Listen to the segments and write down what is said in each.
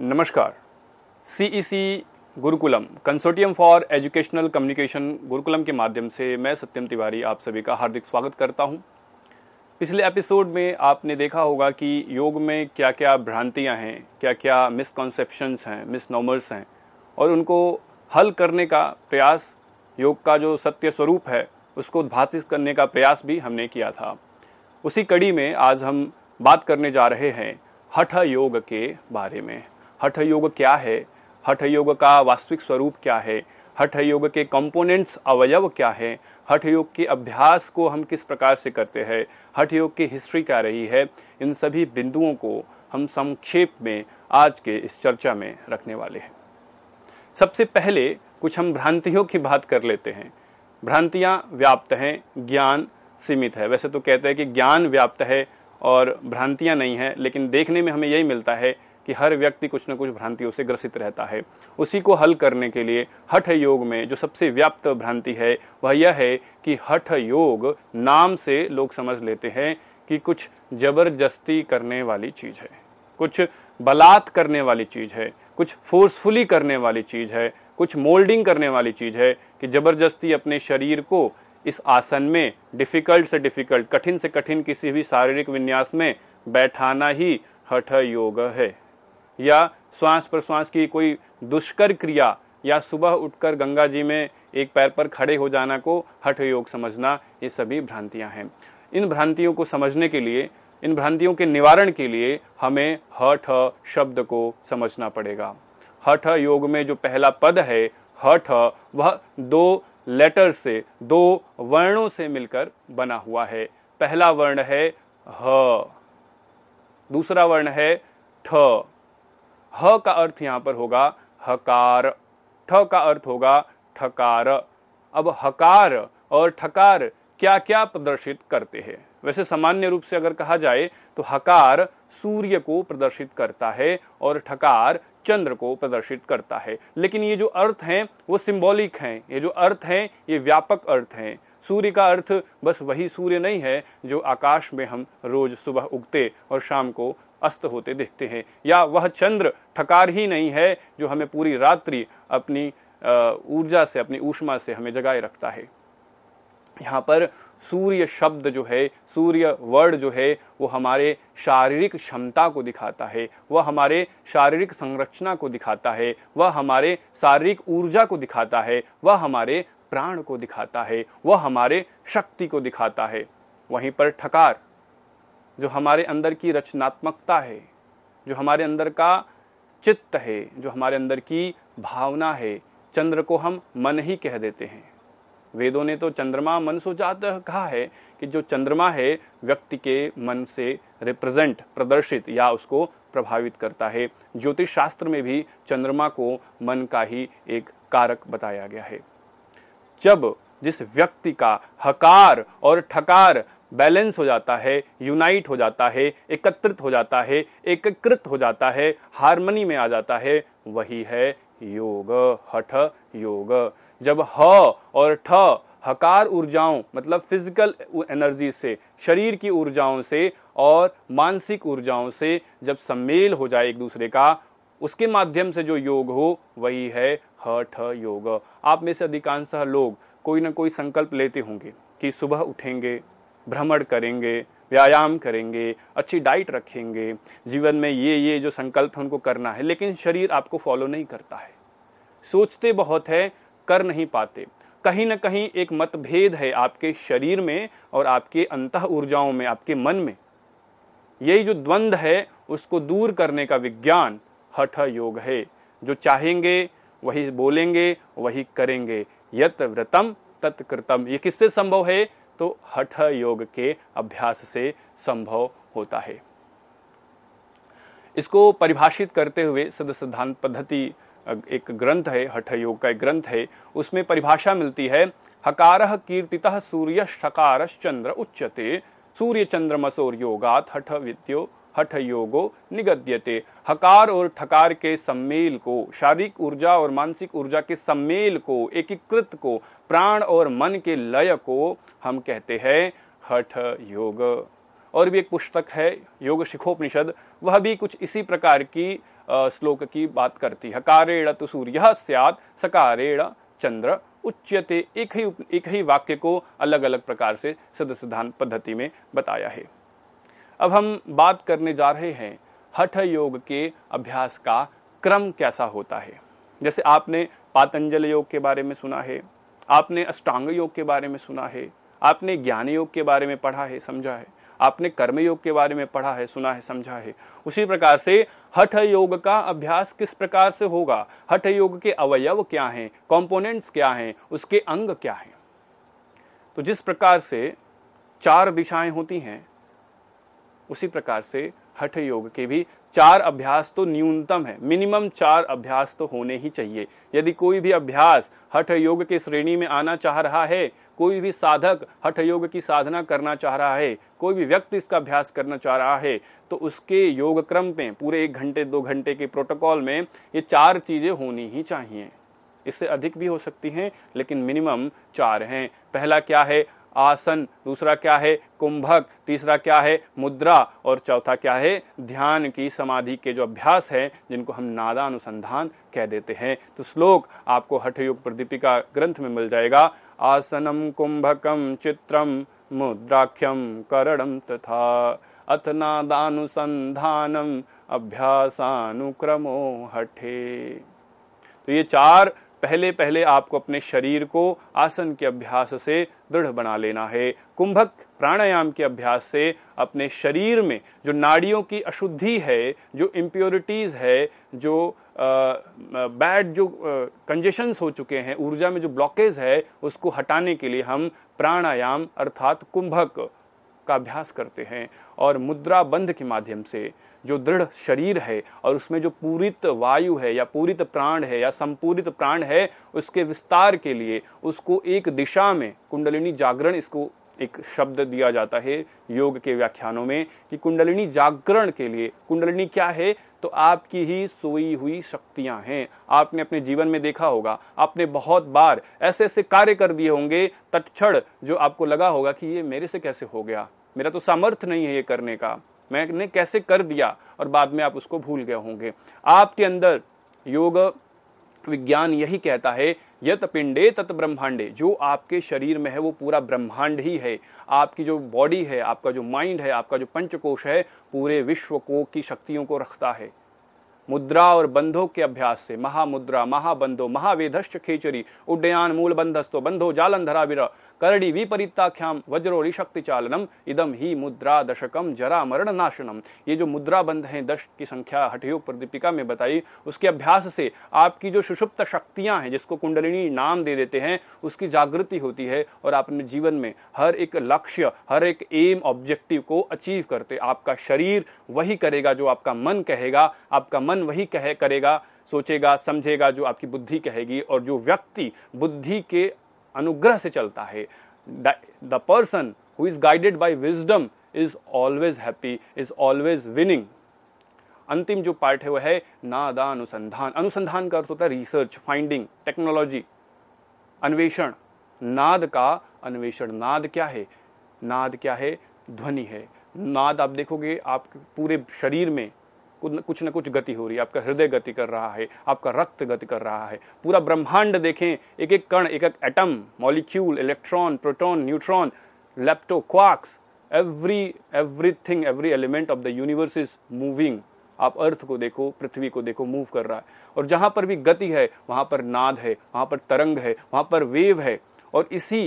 नमस्कार C E C Gurukulam consortium for educational communication Gurukulam के माध्यम से मैं सत्यम तिवारी आप सभी का हार्दिक स्वागत करता हूं पिछले एपिसोड में आपने देखा होगा कि योग में क्या क्या भ्रांतियां हैं क्या क्या मिसकॉन्सेप्शंस हैं नॉमर्स हैं और उनको हल करने का प्रयास योग का जो सत्य स्वरूप है उसको उद्घाटित करने का प्रयास भी हमने किया था उसी कड़ी में आज हम बात करने जा रहे हैं हठ योग के बारे में हठ योग क्या है हठ योग का वास्तविक स्वरूप क्या है हठ योग के कंपोनेंट्स अवयव क्या है हठ योग के अभ्यास को हम किस प्रकार से करते हैं हठ योग की हिस्ट्री क्या रही है इन सभी बिंदुओं को हम संक्षेप में आज के इस चर्चा में रखने वाले हैं सबसे पहले कुछ हम भ्रांतियों की बात कर लेते हैं भ्रांतियाँ व्याप्त हैं ज्ञान सीमित है वैसे तो कहते हैं कि ज्ञान व्याप्त है और भ्रांतियाँ नहीं है लेकिन देखने में हमें यही मिलता है कि हर व्यक्ति कुछ न कुछ भ्रांतियों से ग्रसित रहता है उसी को हल करने के लिए हठ योग में जो सबसे व्याप्त भ्रांति है वह यह है कि हठ योग नाम से लोग समझ लेते हैं कि कुछ जबरदस्ती करने वाली चीज़ है कुछ बलात् करने वाली चीज़ है कुछ फोर्सफुली करने वाली चीज़ है कुछ मोल्डिंग करने वाली चीज़ है कि ज़बरदस्ती अपने शरीर को इस आसन में डिफ़िकल्ट से डिफ़िकल्ट कठिन से कठिन किसी भी शारीरिक विन्यास में बैठाना ही हठ योग है या श्वास प्रश्वास की कोई दुष्कर क्रिया या सुबह उठकर गंगा जी में एक पैर पर खड़े हो जाना को हठ योग समझना ये सभी भ्रांतियां हैं इन भ्रांतियों को समझने के लिए इन भ्रांतियों के निवारण के लिए हमें हठ शब्द को समझना पड़ेगा हठ योग में जो पहला पद है हठ वह दो लेटर से दो वर्णों से मिलकर बना हुआ है पहला वर्ण है ह दूसरा वर्ण है ठ ह का अर्थ यहाँ पर होगा हकार ठ का अर्थ होगा ठकार अब हकार और ठकार क्या क्या प्रदर्शित करते हैं वैसे सामान्य रूप से अगर कहा जाए तो हकार सूर्य को प्रदर्शित करता है और ठकार चंद्र को प्रदर्शित करता है लेकिन ये जो अर्थ हैं वो सिंबॉलिक हैं ये जो अर्थ हैं ये व्यापक अर्थ हैं सूर्य का अर्थ बस वही सूर्य नहीं है जो आकाश में हम रोज सुबह उगते और शाम को अस्त होते देखते हैं या वह चंद्र ठकार ही नहीं है जो हमें पूरी रात्रि अपनी ऊर्जा से अपनी ऊष्मा से हमें जगाए रखता है यहाँ पर सूर्य शब्द जो है सूर्य वर्ड जो है वो हमारे शारीरिक क्षमता को दिखाता है वह हमारे शारीरिक संरचना को दिखाता है वह हमारे शारीरिक ऊर्जा को दिखाता है वह हमारे प्राण को दिखाता है वह हमारे शक्ति को दिखाता है वहीं पर ठकार जो हमारे अंदर की रचनात्मकता है जो हमारे अंदर का चित्त है जो हमारे अंदर की भावना है चंद्र को हम मन ही कह देते हैं वेदों ने तो चंद्रमा मन सुजात कहा है कि जो चंद्रमा है व्यक्ति के मन से रिप्रेजेंट प्रदर्शित या उसको प्रभावित करता है ज्योतिष शास्त्र में भी चंद्रमा को मन का ही एक कारक बताया गया है जब जिस व्यक्ति का हकार और ठकार बैलेंस हो जाता है यूनाइट हो जाता है एकत्रित हो जाता है एकीकृत हो जाता है हारमनी में आ जाता है वही है योग हठ योग जब ह और ठ हकार ऊर्जाओं मतलब फिजिकल एनर्जी से शरीर की ऊर्जाओं से और मानसिक ऊर्जाओं से जब सम्मेल हो जाए एक दूसरे का उसके माध्यम से जो योग हो वही है ह ठ योग आप में से अधिकांश लोग कोई ना कोई संकल्प लेते होंगे कि सुबह उठेंगे भ्रमण करेंगे व्यायाम करेंगे अच्छी डाइट रखेंगे जीवन में ये ये जो संकल्प है उनको करना है लेकिन शरीर आपको फॉलो नहीं करता है सोचते बहुत है कर नहीं पाते कहीं ना कहीं एक मतभेद है आपके शरीर में और आपके अंत ऊर्जाओं में आपके मन में यही जो द्वंद्व है उसको दूर करने का विज्ञान हठ योग है जो चाहेंगे वही बोलेंगे वही करेंगे यत व्रतम तत्कृतम ये किससे संभव है तो हठ योग के अभ्यास से संभव होता है इसको परिभाषित करते हुए सद सिद्धांत पद्धति एक ग्रंथ है हठ योग का एक ग्रंथ है उसमें परिभाषा मिलती है हकार कीर्ति सूर्य चंद्र उच्चते सूर्य चंद्रमसोर योगात हठ विद्यो हठ योगो निगद्यते हकार और ठकार के सम्मेल को शारीरिक ऊर्जा और मानसिक ऊर्जा के सम्मेल को एकीकृत को प्राण और मन के लय को हम कहते हैं हठ योग और भी एक पुस्तक है योग शिखोपनिषद वह भी कुछ इसी प्रकार की श्लोक की बात करती हकारेण तो सूर्य सियात सकारेण चंद्र उच्यते एक ही एक ही वाक्य को अलग अलग प्रकार से सदस्य पद्धति में बताया है अब हम बात करने जा रहे हैं हठ योग के अभ्यास का क्रम कैसा होता है जैसे आपने पातंजल योग के बारे में सुना है आपने अष्टांग योग के बारे में सुना है आपने ज्ञान योग के बारे में पढ़ा है समझा है आपने कर्म योग के बारे में पढ़ा है सुना है समझा है उसी प्रकार से हठ योग का अभ्यास किस प्रकार से होगा हठ योग के अवयव क्या हैं कंपोनेंट्स क्या हैं उसके अंग क्या हैं तो जिस प्रकार से चार दिशाएं होती हैं उसी प्रकार से हठ योग के भी चार अभ्यास तो न्यूनतम है मिनिमम चार अभ्यास तो होने ही चाहिए यदि कोई भी अभ्यास हठ योग के श्रेणी में आना चाह रहा है कोई भी साधक हठ योग की साधना करना चाह रहा है कोई भी व्यक्ति इसका अभ्यास करना चाह रहा है तो उसके योग क्रम में पूरे एक घंटे दो घंटे के प्रोटोकॉल में ये चार चीजें होनी ही चाहिए इससे अधिक भी हो सकती हैं लेकिन मिनिमम चार हैं पहला क्या है आसन दूसरा क्या है कुंभक तीसरा क्या है मुद्रा और चौथा क्या है ध्यान की समाधि के जो अभ्यास है जिनको हम नादा अनुसंधान कह देते हैं तो श्लोक आपको हठयोग प्रदीपिका ग्रंथ में मिल जाएगा आसनम कुंभकम चित्रम मुद्राख्यम करणम तथा अथ नादानुसंधानम अभ्यासानुक्रमो हठे तो ये चार पहले पहले आपको अपने शरीर को आसन के अभ्यास से दृढ़ बना लेना है कुंभक प्राणायाम के अभ्यास से अपने शरीर में जो नाड़ियों की अशुद्धि है जो इम्प्योरिटीज़ है जो बैड जो कंजेशंस हो चुके हैं ऊर्जा में जो ब्लॉकेज है उसको हटाने के लिए हम प्राणायाम अर्थात कुंभक का अभ्यास करते हैं और मुद्रा बंध के माध्यम से जो दृढ़ शरीर है और उसमें जो पूरित वायु है या पूरित प्राण है या संपूरित प्राण है उसके विस्तार के लिए उसको एक दिशा में कुंडलिनी जागरण इसको एक शब्द दिया जाता है योग के व्याख्यानों में कि कुंडलिनी जागरण के लिए कुंडलिनी क्या है तो आपकी ही सोई हुई शक्तियां हैं आपने अपने जीवन में देखा होगा आपने बहुत बार ऐसे ऐसे कार्य कर दिए होंगे तत्क्षण जो आपको लगा होगा कि ये मेरे से कैसे हो गया मेरा तो सामर्थ्य नहीं है ये करने का मैंने कैसे कर दिया और बाद में आप उसको भूल गए होंगे आपके अंदर योग विज्ञान यही कहता है यत पिंडे तत ब्रह्मांडे जो आपके शरीर में है वो पूरा ब्रह्मांड ही है आपकी जो बॉडी है आपका जो माइंड है आपका जो पंचकोश है पूरे विश्व को की शक्तियों को रखता है मुद्रा और बंधों के अभ्यास से महामुद्रा महाबंधो महावेधश्च खेचरी उड्डयान मूल बंधस्तो बंधो विर करड़ी विपरीताख्याम वज्रो ऋशक्ति चालनम इदम ही मुद्रा दशकम जरा मरण नाशनम ये जो मुद्रा बंध है दश की संख्या हठयोग प्रदीपिका में बताई उसके अभ्यास से आपकी जो सुषुप्त शक्तियां हैं जिसको कुंडलिनी नाम दे देते हैं उसकी जागृति होती है और आप अपने जीवन में हर एक लक्ष्य हर एक एम ऑब्जेक्टिव को अचीव करते आपका शरीर वही करेगा जो आपका मन कहेगा आपका मन मन वही कहे करेगा सोचेगा समझेगा जो आपकी बुद्धि कहेगी और जो व्यक्ति बुद्धि के अनुग्रह से चलता है the person who is guided by wisdom is always happy is always winning अंतिम जो पार्ट है वह है नादा अनुसंधान अनुसंधान का अर्थ होता है रिसर्च फाइंडिंग टेक्नोलॉजी अन्वेषण नाद का अन्वेषण नाद क्या है नाद क्या है ध्वनि है नाद आप देखोगे आप पूरे शरीर में कुछ ना कुछ गति हो रही है आपका हृदय गति कर रहा है आपका रक्त गति कर रहा है पूरा ब्रह्मांड देखें एक एक कण एक एक atom molecule electron proton neutron lepton quarks every everything every element of the universe is moving आप अर्थ को देखो पृथ्वी को देखो मूव कर रहा है और जहाँ पर भी गति है वहाँ पर नाद है वहाँ पर तरंग है वहाँ पर वेव है और इसी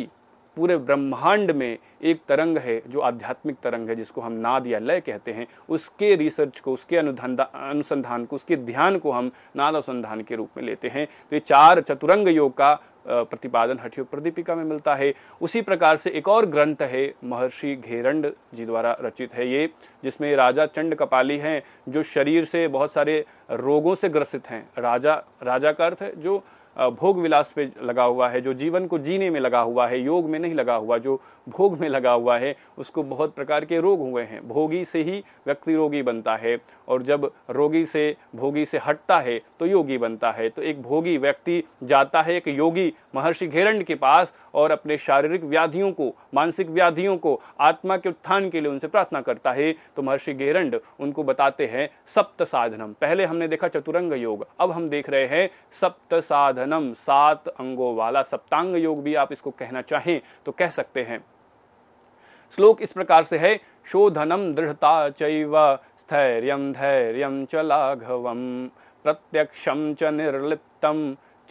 पूरे ब्रह्मांड में एक तरंग है जो आध्यात्मिक तरंग है जिसको हम नाद या लय कहते हैं उसके रिसर्च को उसके अनुसंधान को उसके ध्यान को हम नाद अनुसंधान के रूप में लेते हैं तो ये चार चतुरंग योग का प्रतिपादन हठियो प्रदीपिका में मिलता है उसी प्रकार से एक और ग्रंथ है महर्षि घेरंड जी द्वारा रचित है ये जिसमें राजा चंड कपाली हैं जो शरीर से बहुत सारे रोगों से ग्रसित हैं राजा राजा का अर्थ है जो भोग विलास पे लगा हुआ है जो जीवन को जीने में लगा हुआ है योग में नहीं लगा हुआ जो भोग में लगा हुआ है उसको बहुत प्रकार के रोग हुए हैं भोगी से ही व्यक्ति रोगी बनता है और जब रोगी से भोगी से हटता है तो योगी बनता है तो एक भोगी व्यक्ति जाता है एक योगी महर्षि घेरंड के पास और अपने शारीरिक व्याधियों को मानसिक व्याधियों को आत्मा के उत्थान के लिए उनसे प्रार्थना करता है तो महर्षि घेरंड उनको बताते हैं सप्त साधनम पहले हमने देखा चतुरंग योग अब हम देख रहे हैं सप्त साधनम सात अंगों वाला सप्तांग योग भी आप इसको कहना चाहें तो कह सकते हैं श्लोक इस प्रकार से है शोधनम दृढ़ता चैव स्थैर्यम धैर्य च लाघवम प्रत्यक्षम च निर्लिप्तम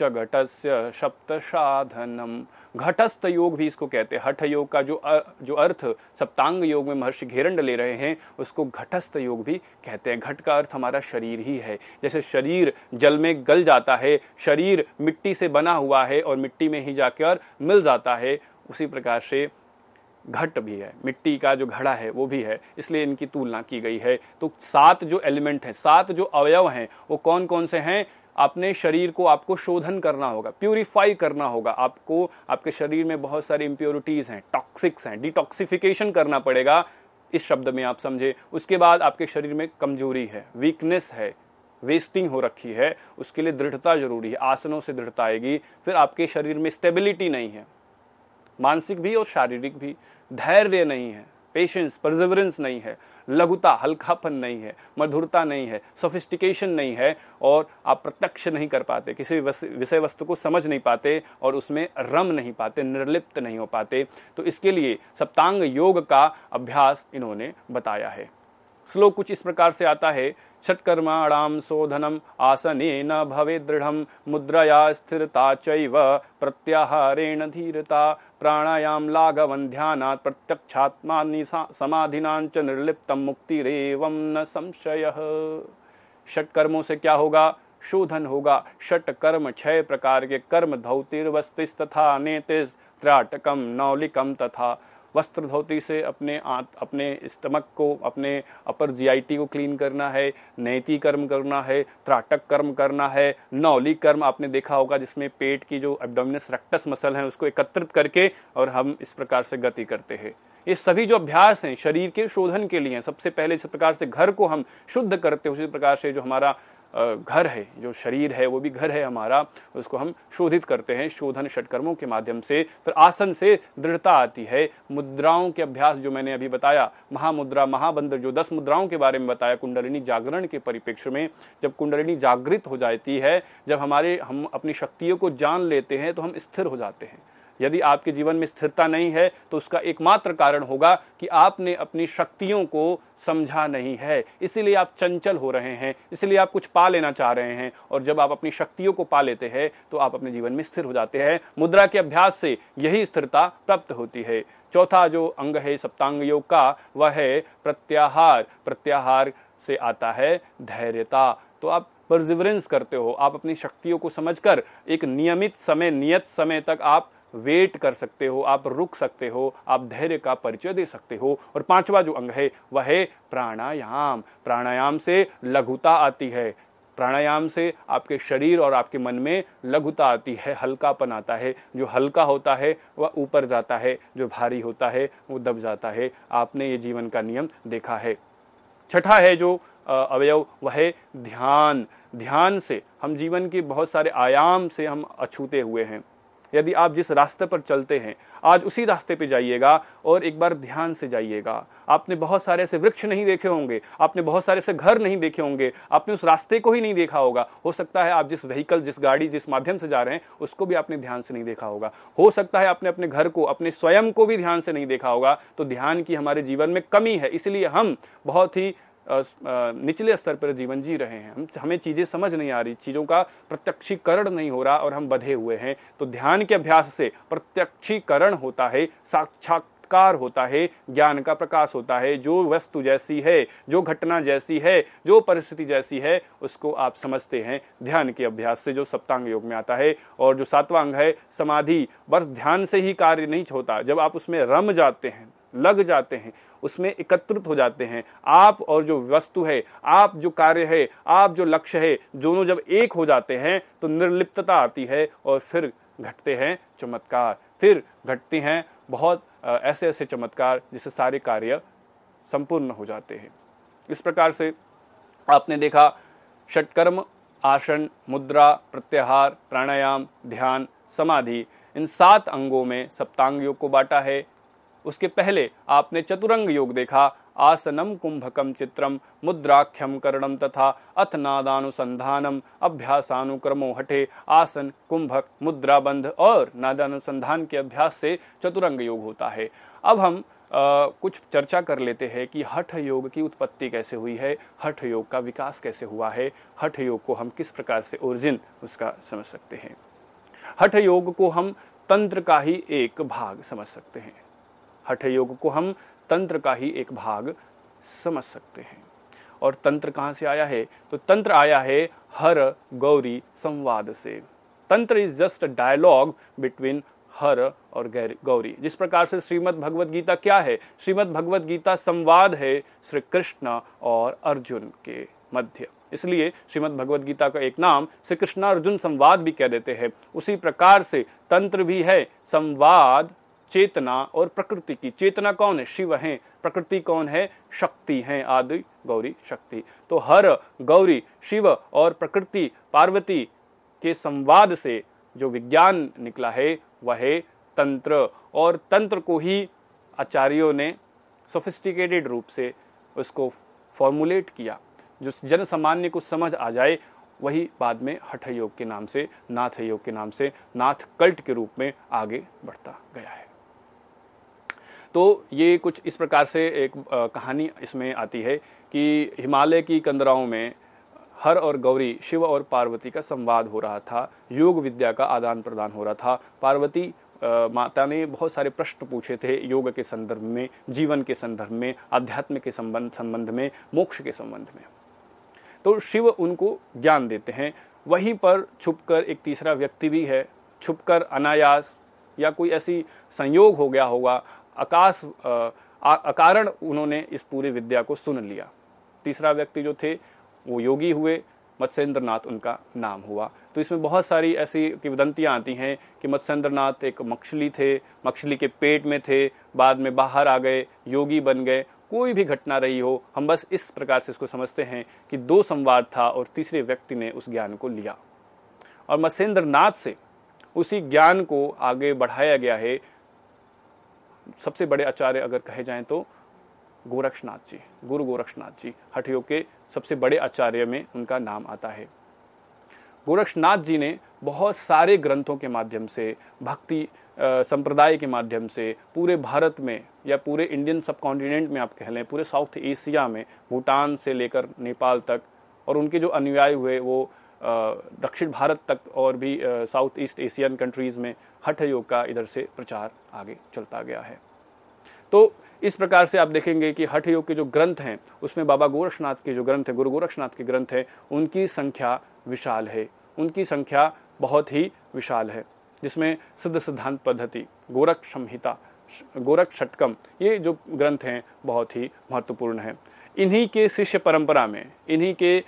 घटस्य सप्त साधनम घटस्थ योग भी इसको कहते हैं हठ योग का जो अ, जो अर्थ सप्तांग योग में महर्षि घेरंड ले रहे हैं उसको घटस्थ योग भी कहते हैं घट का अर्थ हमारा शरीर ही है जैसे शरीर जल में गल जाता है शरीर मिट्टी से बना हुआ है और मिट्टी में ही जाकर मिल जाता है उसी प्रकार से घट भी है मिट्टी का जो घड़ा है वो भी है इसलिए इनकी तुलना की गई है तो सात जो एलिमेंट हैं सात जो अवयव हैं वो कौन कौन से हैं अपने शरीर को आपको शोधन करना होगा प्यूरिफाई करना होगा आपको आपके शरीर में बहुत सारी इम्प्योरिटीज़ हैं टॉक्सिक्स हैं डिटॉक्सिफिकेशन करना पड़ेगा इस शब्द में आप समझे उसके बाद आपके शरीर में कमजोरी है वीकनेस है वेस्टिंग हो रखी है उसके लिए दृढ़ता जरूरी है आसनों से दृढ़ता आएगी फिर आपके शरीर में स्टेबिलिटी नहीं है मानसिक भी और शारीरिक भी धैर्य नहीं है पेशेंस परजवरेंस नहीं है लघुता हल्कापन नहीं है मधुरता नहीं है सोफिस्टिकेशन नहीं है और आप प्रत्यक्ष नहीं कर पाते किसी विषय वस्तु को समझ नहीं पाते और उसमें रम नहीं पाते निर्लिप्त नहीं हो पाते तो इसके लिए सप्तांग योग का अभ्यास इन्होंने बताया है श्लोक कुछ इस प्रकार से आता है षटकर्माणाम शोधनम आसने न भवे दृढ़ मुद्रया स्थिरता चैव प्रत्याहारेण धीरता प्राणायाम लाघवन ध्यानात् प्रत्यक्षात्मा समाधिनाच निर्लिप्तम मुक्तिरेवम न संशय कर्मों से क्या होगा शोधन होगा षट कर्म छह प्रकार के कर्म वस्तिस तथा नेतिस त्राटकम नौलिकम तथा वस्त्र धोती से अपने आत, अपने स्टमक को अपने अपर जीआईटी को क्लीन करना है नैति कर्म करना है त्राटक कर्म करना है नौली कर्म आपने देखा होगा जिसमें पेट की जो एबडोमिनस रेक्टस मसल है उसको एकत्रित करके और हम इस प्रकार से गति करते हैं ये सभी जो अभ्यास हैं शरीर के शोधन के लिए सबसे पहले इस प्रकार से घर को हम शुद्ध करते हैं उसी प्रकार से जो हमारा घर है जो शरीर है वो भी घर है हमारा उसको हम शोधित करते हैं शोधन षटकर्मों के माध्यम से फिर आसन से दृढ़ता आती है मुद्राओं के अभ्यास जो मैंने अभी बताया महामुद्रा महाबंदर जो दस मुद्राओं के बारे में बताया कुंडलिनी जागरण के परिप्रेक्ष्य में जब कुंडलिनी जागृत हो जाती है जब हमारे हम अपनी शक्तियों को जान लेते हैं तो हम स्थिर हो जाते हैं यदि आपके जीवन में स्थिरता नहीं है तो उसका एकमात्र कारण होगा कि आपने अपनी शक्तियों को समझा नहीं है इसीलिए आप चंचल हो रहे हैं इसलिए आप कुछ पा लेना चाह रहे हैं और जब आप अपनी शक्तियों को पा लेते हैं तो आप अपने जीवन में स्थिर हो जाते हैं मुद्रा के अभ्यास से यही स्थिरता प्राप्त होती है चौथा जो अंग है सप्तांग योग का वह है प्रत्याहार प्रत्याहार से आता है धैर्यता तो आप परजिवरेंस करते हो आप अपनी शक्तियों को समझकर एक नियमित समय नियत समय तक आप वेट कर सकते हो आप रुक सकते हो आप धैर्य का परिचय दे सकते हो और पांचवा जो अंग है वह है प्राणायाम प्राणायाम से लघुता आती है प्राणायाम से आपके शरीर और आपके मन में लघुता आती है हल्कापन आता है जो हल्का होता है वह ऊपर जाता है जो भारी होता है वो दब जाता है आपने ये जीवन का नियम देखा है छठा है जो अवयव वह ध्यान ध्यान से हम जीवन के बहुत सारे आयाम से हम अछूते हुए हैं यदि आप जिस रास्ते पर चलते हैं आज उसी रास्ते पर जाइएगा और एक बार ध्यान से जाइएगा आपने बहुत सारे ऐसे वृक्ष नहीं देखे होंगे आपने बहुत सारे ऐसे घर नहीं देखे होंगे आपने उस रास्ते को ही नहीं देखा होगा हो सकता है आप जिस व्हीकल जिस गाड़ी जिस माध्यम से जा रहे हैं उसको भी आपने ध्यान से नहीं देखा होगा हो सकता है आपने अपने घर को अपने स्वयं को भी ध्यान से नहीं देखा होगा तो ध्यान की हमारे जीवन में कमी है इसलिए हम बहुत ही निचले स्तर पर जीवन जी रहे हैं हम हमें चीज़ें समझ नहीं आ रही चीज़ों का प्रत्यक्षीकरण नहीं हो रहा और हम बधे हुए हैं तो ध्यान के अभ्यास से प्रत्यक्षीकरण होता है साक्षात साक्षात्कार होता है ज्ञान का प्रकाश होता है जो वस्तु जैसी है जो घटना जैसी है जो परिस्थिति जैसी है उसको आप समझते हैं ध्यान के अभ्यास से जो सप्तांग योग में आता है और जो सातवांग है समाधि बस ध्यान से ही कार्य नहीं होता जब आप उसमें रम जाते हैं लग जाते हैं उसमें एकत्रित हो जाते हैं आप और जो वस्तु है आप जो कार्य है आप जो लक्ष्य है दोनों जब एक हो जाते हैं तो निर्लिप्तता आती है और फिर घटते हैं चमत्कार फिर घटते हैं बहुत ऐसे ऐसे चमत्कार जिससे सारे कार्य संपूर्ण हो जाते हैं इस प्रकार से आपने देखा षटकर्म आसन मुद्रा प्रत्याहार प्राणायाम ध्यान समाधि इन सात अंगों में सप्तांग योग को बांटा है उसके पहले आपने चतुरंग योग देखा आसनम कुंभकम चित्रम मुद्राख्यम करणम तथा अथ नादानुसंधानम अभ्यासानुक्रमो हटे आसन कुंभक मुद्राबंध और नादानुसंधान के अभ्यास से चतुरंग योग होता है अब हम आ, कुछ चर्चा कर लेते हैं कि हठ योग की उत्पत्ति कैसे हुई है हठ योग का विकास कैसे हुआ है हठ योग को हम किस प्रकार से ओरिजिन उसका समझ सकते हैं हठ योग को हम तंत्र का ही एक भाग समझ सकते हैं हठ योग को हम तंत्र का ही एक भाग समझ सकते हैं और तंत्र कहाँ से आया है तो तंत्र आया है हर गौरी संवाद से तंत्र is just dialogue between her और गौरी जिस प्रकार से श्रीमद् भगवत गीता क्या है श्रीमद् भगवत गीता संवाद है श्री कृष्ण और अर्जुन के मध्य इसलिए श्रीमद् भगवत गीता का एक नाम श्री कृष्ण अर्जुन संवाद भी कह देते हैं उसी प्रकार से तंत्र भी है संवाद चेतना और प्रकृति की चेतना कौन है शिव है प्रकृति कौन है शक्ति है आदि गौरी शक्ति तो हर गौरी शिव और प्रकृति पार्वती के संवाद से जो विज्ञान निकला है वह है तंत्र और तंत्र को ही आचार्यों ने सोफिस्टिकेटेड रूप से उसको फॉर्मुलेट किया जो जन सामान्य को समझ आ जाए वही बाद में हठ योग के नाम से नाथ योग के नाम से नाथ कल्ट के रूप में आगे बढ़ता गया है तो ये कुछ इस प्रकार से एक कहानी इसमें आती है कि हिमालय की कंदराओं में हर और गौरी शिव और पार्वती का संवाद हो रहा था योग विद्या का आदान प्रदान हो रहा था पार्वती माता ने बहुत सारे प्रश्न पूछे थे योग के संदर्भ में जीवन के संदर्भ में आध्यात्म के संबंध संबंध में मोक्ष के संबंध में तो शिव उनको ज्ञान देते हैं वहीं पर छुपकर एक तीसरा व्यक्ति भी है छुपकर अनायास या कोई ऐसी संयोग हो गया होगा आकाश अकारण उन्होंने इस पूरी विद्या को सुन लिया तीसरा व्यक्ति जो थे वो योगी हुए मत्स्येंद्र नाथ उनका नाम हुआ तो इसमें बहुत सारी ऐसी किवदंतियाँ आती हैं कि मत्स्येंद्र नाथ एक मछली थे मक्षली के पेट में थे बाद में बाहर आ गए योगी बन गए कोई भी घटना रही हो हम बस इस प्रकार से इसको समझते हैं कि दो संवाद था और तीसरे व्यक्ति ने उस ज्ञान को लिया और मत्स्येंद्र से उसी ज्ञान को आगे बढ़ाया गया है सबसे बड़े आचार्य अगर कहे जाएं तो गोरक्षनाथ जी गुरु गोरक्षनाथ जी हठयोग के सबसे बड़े आचार्य में उनका नाम आता है गोरक्षनाथ जी ने बहुत सारे ग्रंथों के माध्यम से भक्ति संप्रदाय के माध्यम से पूरे भारत में या पूरे इंडियन सब कॉन्टिनेंट में आप कह लें पूरे साउथ एशिया में भूटान से लेकर नेपाल तक और उनके जो अनुयायी हुए वो दक्षिण भारत तक और भी साउथ ईस्ट एशियन कंट्रीज़ में हठ योग का इधर से प्रचार आगे चलता गया है तो इस प्रकार से आप देखेंगे कि हठ योग के जो ग्रंथ हैं उसमें बाबा गोरक्षनाथ के जो ग्रंथ हैं गुरु गोरक्षनाथ के ग्रंथ हैं उनकी संख्या विशाल है उनकी संख्या बहुत ही विशाल है जिसमें सिद्ध सिद्धांत पद्धति गोरख संहिता गोरख षटकम ये जो ग्रंथ हैं बहुत ही महत्वपूर्ण हैं इन्हीं के शिष्य परंपरा में इन्हीं के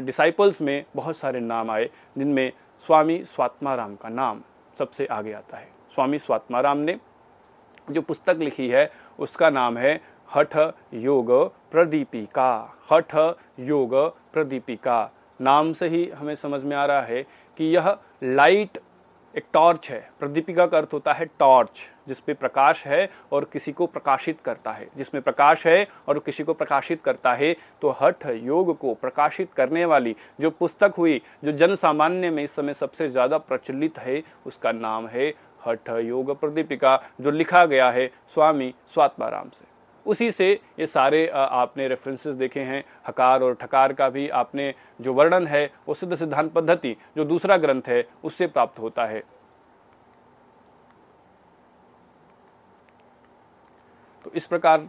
डिसाइपल्स में बहुत सारे नाम आए जिनमें स्वामी स्वात्माराम का नाम सबसे आगे आता है स्वामी स्वात्माराम ने जो पुस्तक लिखी है उसका नाम है हठ योग प्रदीपिका हठ योग प्रदीपिका नाम से ही हमें समझ में आ रहा है कि यह लाइट एक टॉर्च है प्रदीपिका का अर्थ होता है टॉर्च जिसपे प्रकाश है और किसी को प्रकाशित करता है जिसमें प्रकाश है और किसी को प्रकाशित करता है तो हठ योग को प्रकाशित करने वाली जो पुस्तक हुई जो जन सामान्य में इस समय सबसे ज़्यादा प्रचलित है उसका नाम है हठ योग प्रदीपिका जो लिखा गया है स्वामी स्वात्माराम से उसी से ये सारे आपने रेफरेंसेस देखे हैं हकार और ठकार का भी आपने जो वर्णन है वो सिद्ध सिद्धांत पद्धति जो दूसरा ग्रंथ है उससे प्राप्त होता है तो इस प्रकार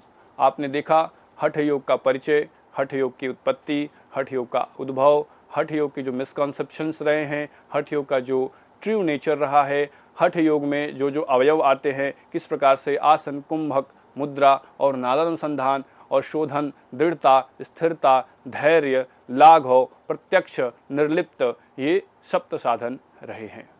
आपने देखा हठ योग का परिचय हठ योग की उत्पत्ति हठ योग का उद्भव हठ योग के जो मिसकॉन्सेप्शंस रहे हैं हठ योग का जो ट्रू नेचर रहा है हठ योग में जो जो अवयव आते हैं किस प्रकार से आसन कुंभक मुद्रा और अनुसंधान और शोधन दृढ़ता स्थिरता धैर्य लाघव प्रत्यक्ष निर्लिप्त ये सप्त साधन रहे हैं